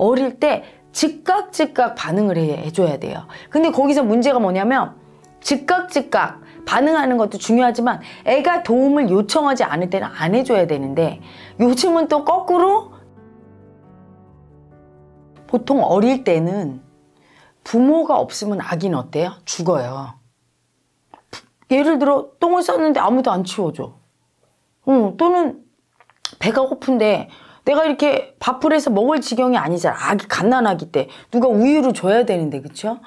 어릴 때 즉각 즉각 반응을 해, 줘야 돼요. 근데 거기서 문제가 뭐냐면 즉각 즉각 반응하는 것도 중요하지만 애가 도움을 요청하지 않을 때는 안 해줘야 되는데 요즘은 또 거꾸로 보통 어릴 때는 부모가 없으면 아기는 어때요? 죽어요. 예를 들어 똥을 쌌는데 아무도 안 치워줘. 응, 어, 또는 배가 고픈데 내가 이렇게 밥풀에서 먹을 지경이 아니잖아. 아기 갓난아기 때 누가 우유를 줘야 되는데 그렇죠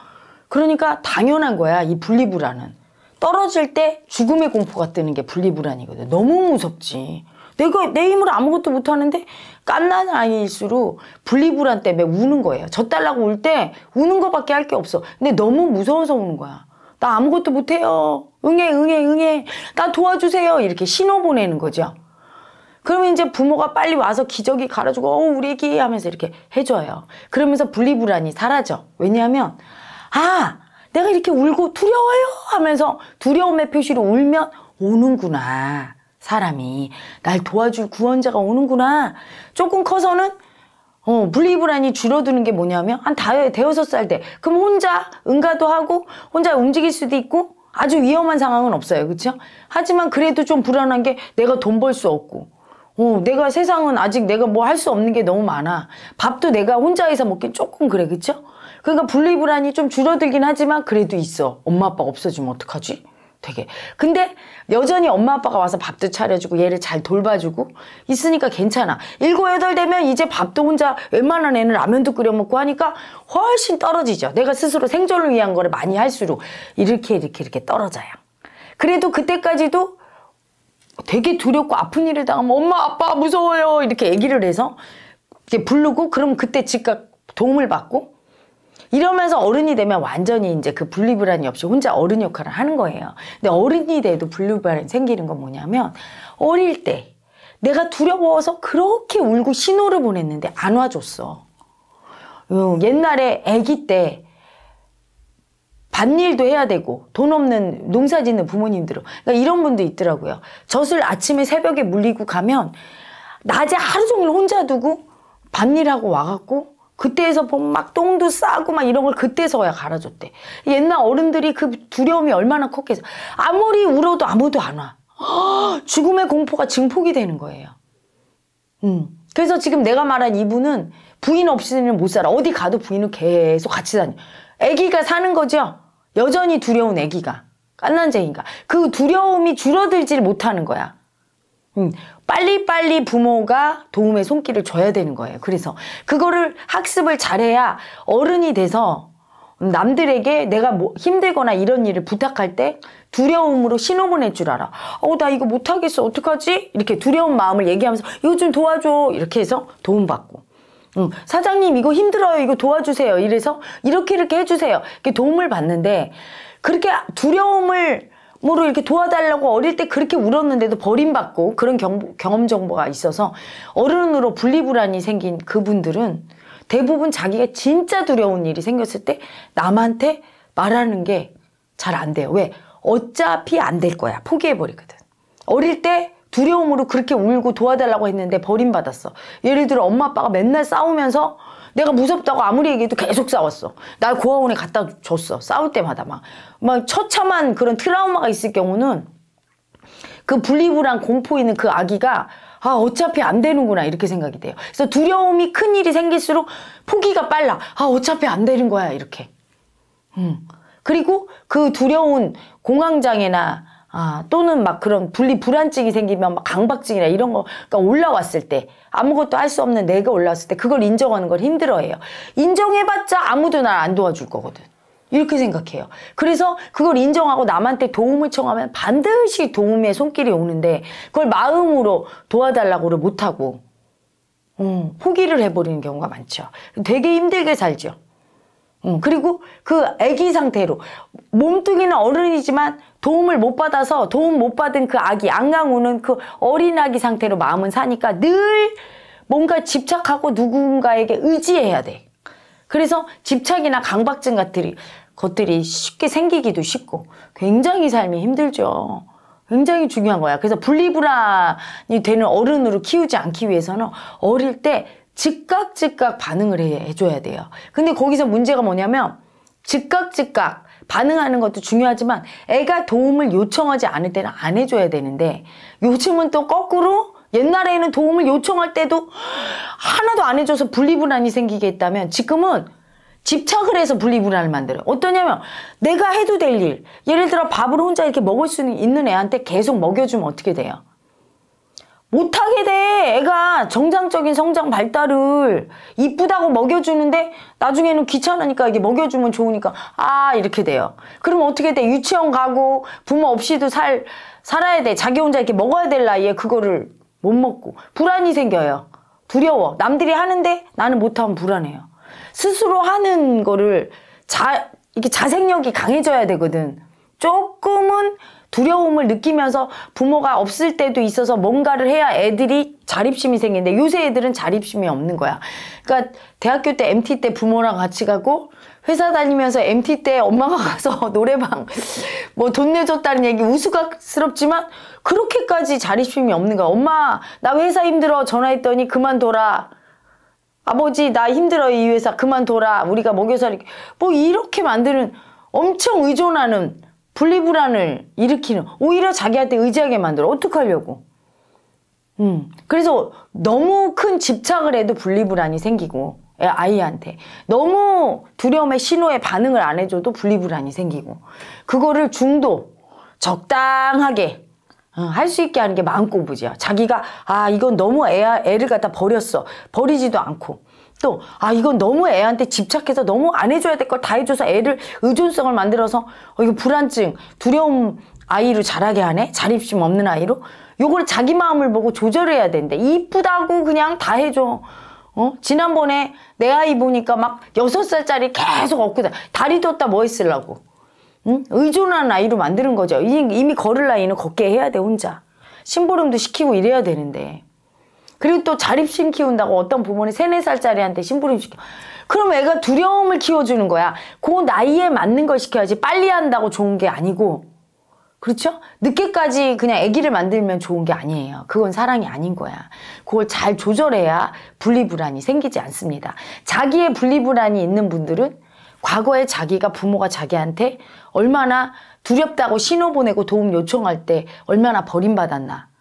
그러니까 당연한 거야 이 분리불안은. 떨어질 때 죽음의 공포가 뜨는 게 분리불안이거든. 너무 무섭지. 내가 내 힘으로 아무것도 못 하는데 깐난 아이일수록 분리불안 때문에 우는 거예요. 젖 달라고 울때 우는 거밖에 할 게 없어. 근데 너무 무서워서 우는 거야. 나 아무것도 못 해요. 응해, 응해, 응해. 나 도와주세요. 이렇게 신호 보내는 거죠. 그러면 이제 부모가 빨리 와서 기저귀 갈아주고 어 우리 애기 하면서 이렇게 해줘요. 그러면서 분리불안이 사라져. 왜냐하면 아 내가 이렇게 울고 두려워요 하면서 두려움의 표시로 울면 오는구나. 사람이 날 도와줄 구원자가 오는구나. 조금 커서는 어, 분리불안이 줄어드는 게 뭐냐면 한 다여 대여섯 살 때 그럼 혼자 응가도 하고 혼자 움직일 수도 있고 아주 위험한 상황은 없어요. 그렇죠? 하지만 그래도 좀 불안한 게 내가 돈 벌 수 없고 어, 내가 세상은 아직 내가 뭐 할 수 없는 게 너무 많아. 밥도 내가 혼자 해서 먹긴 조금 그래, 그쵸? 그러니까 분리불안이 좀 줄어들긴 하지만 그래도 있어. 엄마 아빠가 없어지면 어떡하지? 되게. 근데 여전히 엄마 아빠가 와서 밥도 차려주고 얘를 잘 돌봐주고 있으니까 괜찮아. 일곱 여덟 되면 이제 밥도 혼자 웬만한 애는 라면도 끓여 먹고 하니까 훨씬 떨어지죠. 내가 스스로 생존을 위한 거를 많이 할수록 이렇게 이렇게 이렇게 떨어져요. 그래도 그때까지도 되게 두렵고 아픈 일을 당하면 엄마 아빠 무서워요 이렇게 얘기를 해서 이제 부르고 그럼 그때 즉각 도움을 받고 이러면서 어른이 되면 완전히 이제 그 분리불안이 없이 혼자 어른 역할을 하는 거예요. 근데 어른이 돼도 분리불안이 생기는 건 뭐냐면 어릴 때 내가 두려워서 그렇게 울고 신호를 보냈는데 안 와줬어. 어, 옛날에 아기 때 밭일도 해야 되고 돈 없는 농사 짓는 부모님들은 그러니까 이런 분도 있더라고요. 젖을 아침에 새벽에 물리고 가면 낮에 하루 종일 혼자 두고 밭일하고 와갖고 그때에서 막 똥도 싸고 막 이런 걸 그때서야 갈아줬대. 옛날 어른들이 그 두려움이 얼마나 컸겠어. 아무리 울어도 아무도 안 와. 죽음의 공포가 증폭이 되는 거예요. 음. 그래서 지금 내가 말한 이분은 부인 없이는 못 살아. 어디 가도 부인은 계속 같이 다녀. 아기가 사는 거죠? 여전히 두려운 애기가 깐난쟁이가 그 두려움이 줄어들질 못하는 거야. 음, 빨리빨리 부모가 도움의 손길을 줘야 되는 거예요. 그래서 그거를 학습을 잘해야 어른이 돼서 남들에게 내가 뭐 힘들거나 이런 일을 부탁할 때 두려움으로 신호보낼 줄 알아. 어, 나 이거 못하겠어. 어떡하지? 이렇게 두려운 마음을 얘기하면서 이거 좀 도와줘. 이렇게 해서 도움받고. 음, 사장님 이거 힘들어요. 이거 도와주세요. 이래서 이렇게 이렇게 해주세요. 이렇게 도움을 받는데 그렇게 두려움을 뭐로 이렇게 도와달라고 어릴 때 그렇게 울었는데도 버림받고 그런 경, 경험 정보가 있어서 어른으로 분리불안이 생긴 그분들은 대부분 자기가 진짜 두려운 일이 생겼을 때 남한테 말하는 게 잘 안 돼요. 왜? 어차피 안 될 거야. 포기해버리거든. 어릴 때 두려움으로 그렇게 울고 도와달라고 했는데 버림받았어. 예를 들어 엄마 아빠가 맨날 싸우면서 내가 무섭다고 아무리 얘기해도 계속 싸웠어. 날 고아원에 갖다 줬어. 싸울 때마다 막. 막 처참한 그런 트라우마가 있을 경우는 그 분리불안 공포 있는 그 아기가 아 어차피 안 되는구나 이렇게 생각이 돼요. 그래서 두려움이 큰 일이 생길수록 포기가 빨라. 아 어차피 안 되는 거야 이렇게. 음. 그리고 그 두려운 공황장애나 아, 또는 막 그런 분리 불안증이 생기면 막 강박증이나 이런 거, 그 올라왔을 때, 아무것도 할 수 없는 내가 올라왔을 때, 그걸 인정하는 걸 힘들어해요. 인정해봤자 아무도 날 안 도와줄 거거든. 이렇게 생각해요. 그래서 그걸 인정하고 남한테 도움을 청하면 반드시 도움의 손길이 오는데, 그걸 마음으로 도와달라고를 못하고, 음, 포기를 해버리는 경우가 많죠. 되게 힘들게 살죠. 음, 그리고 그 아기 상태로 몸뚱이는 어른이지만 도움을 못 받아서 도움 못 받은 그 아기 안강우는 그 어린 아기 상태로 마음은 사니까 늘 뭔가 집착하고 누군가에게 의지해야 돼. 그래서 집착이나 강박증 같은 것들이 쉽게 생기기도 쉽고 굉장히 삶이 힘들죠. 굉장히 중요한 거야. 그래서 분리불안이 되는 어른으로 키우지 않기 위해서는 어릴 때 즉각 즉각 반응을 해줘야 돼요. 근데 거기서 문제가 뭐냐면 즉각 즉각 반응하는 것도 중요하지만 애가 도움을 요청하지 않을 때는 안 해줘야 되는데 요즘은 또 거꾸로 옛날에는 도움을 요청할 때도 하나도 안 해줘서 분리불안이 생기게 했다면 지금은 집착을 해서 분리불안을 만들어요. 어떠냐면 내가 해도 될 일, 예를 들어 밥을 혼자 이렇게 먹을 수 있는 애한테 계속 먹여주면 어떻게 돼요? 못하게 돼. 애가 정상적인 성장 발달을 이쁘다고 먹여주는데 나중에는 귀찮으니까 이게 먹여주면 좋으니까 아 이렇게 돼요. 그럼 어떻게 돼? 유치원 가고 부모 없이도 살 살아야 돼. 자기 혼자 이렇게 먹어야 될 나이에 그거를 못 먹고 불안이 생겨요. 두려워. 남들이 하는데 나는 못하면 불안해요. 스스로 하는 거를 자 이렇게 자생력이 강해져야 되거든. 조금은 두려움을 느끼면서 부모가 없을 때도 있어서 뭔가를 해야 애들이 자립심이 생긴는데 요새 애들은 자립심이 없는 거야. 그러니까 대학교 때 MT 때 부모랑 같이 가고 회사 다니면서 MT 때 엄마가 가서 노래방 뭐 돈 내줬다는 얘기 우스꽝스럽지만 그렇게까지 자립심이 없는 거야. 엄마 나 회사 힘들어 전화했더니 그만둬라. 아버지 나 힘들어 이 회사 그만둬라. 우리가 먹여 살리 뭐 이렇게 만드는 엄청 의존하는 분리불안을 일으키는 오히려 자기한테 의지하게 만들어 어떡하려고 음 그래서 너무 큰 집착을 해도 분리불안이 생기고 예, 아이한테 너무 두려움의 신호에 반응을 안 해줘도 분리불안이 생기고 그거를 중도 적당하게 어, 할수 있게 하는 게 마음공부지요 자기가 아 이건 너무 애, 애를 갖다 버렸어 버리지도 않고 또, 아, 이건 너무 애한테 집착해서 너무 안 해줘야 될 걸 다 해줘서 애를 의존성을 만들어서, 어, 이거 불안증, 두려움 아이로 자라게 하네? 자립심 없는 아이로? 요걸 자기 마음을 보고 조절해야 된대. 이쁘다고 그냥 다 해줘. 어? 지난번에 내 아이 보니까 막 여섯 살짜리 계속 얻고 다 다리 뒀다 뭐 했으려고. 응? 의존하는 아이로 만드는 거죠. 이미, 이미 걸을 나이는 걷게 해야 돼, 혼자. 심부름도 시키고 이래야 되는데. 그리고 또 자립심 키운다고 어떤 부모는 3, 4 살짜리한테 심부름 시켜. 그럼 애가 두려움을 키워주는 거야. 그 나이에 맞는 걸 시켜야지 빨리 한다고 좋은 게 아니고. 그렇죠? 늦게까지 그냥 아기를 만들면 좋은 게 아니에요. 그건 사랑이 아닌 거야. 그걸 잘 조절해야 분리불안이 생기지 않습니다. 자기의 분리불안이 있는 분들은 과거에 자기가 부모가 자기한테 얼마나 두렵다고 신호 보내고 도움 요청할 때 얼마나 버림받았나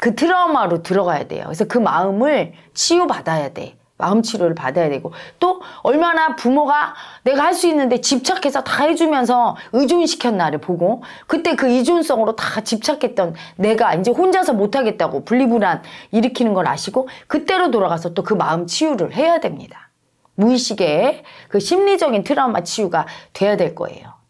그 트라우마로 들어가야 돼요. 그래서 그 마음을 치유받아야 돼. 마음 치료를 받아야 되고 또 얼마나 부모가 내가 할 수 있는데 집착해서 다 해주면서 의존시켰나를 보고 그때 그 의존성으로 다 집착했던 내가 이제 혼자서 못하겠다고 분리불안 일으키는 걸 아시고 그때로 돌아가서 또 그 마음 치유를 해야 됩니다. 무의식의 그 심리적인 트라우마 치유가 돼야 될 거예요.